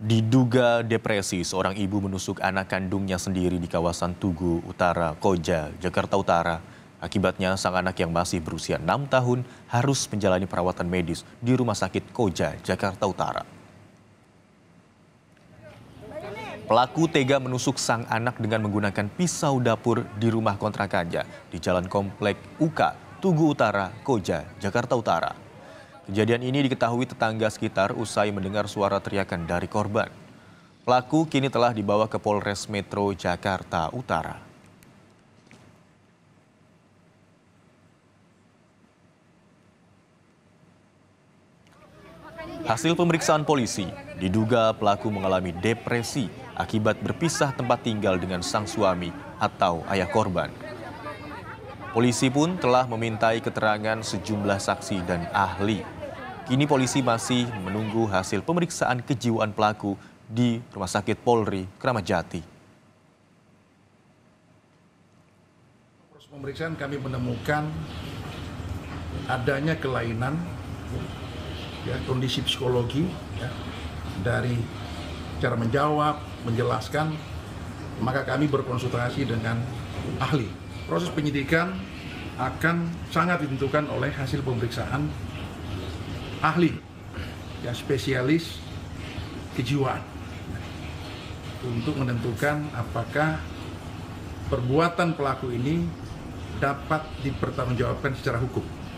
Diduga depresi, seorang ibu menusuk anak kandungnya sendiri di kawasan Tugu Utara, Koja, Jakarta Utara. Akibatnya, sang anak yang masih berusia 6 tahun harus menjalani perawatan medis di Rumah Sakit Koja, Jakarta Utara. Pelaku tega menusuk sang anak dengan menggunakan pisau dapur di rumah kontrakannya di Jalan Komplek UK, Tugu Utara, Koja, Jakarta Utara. Kejadian ini diketahui tetangga sekitar usai mendengar suara teriakan dari korban. Pelaku kini telah dibawa ke Polres Metro Jakarta Utara. Hasil pemeriksaan polisi, diduga pelaku mengalami depresi akibat berpisah tempat tinggal dengan sang suami atau ayah korban. Polisi pun telah memintai keterangan sejumlah saksi dan ahli Kini polisi masih menunggu hasil pemeriksaan kejiwaan pelaku di Rumah Sakit Polri, Kramat Jati. Proses pemeriksaan kami menemukan adanya kelainan ya, kondisi psikologi ya, dari cara menjawab, menjelaskan, maka kami berkonsultasi dengan ahli. Proses penyidikan akan sangat ditentukan oleh hasil pemeriksaan ahli yang spesialis kejiwaan untuk menentukan apakah perbuatan pelaku ini dapat dipertanggungjawabkan secara hukum.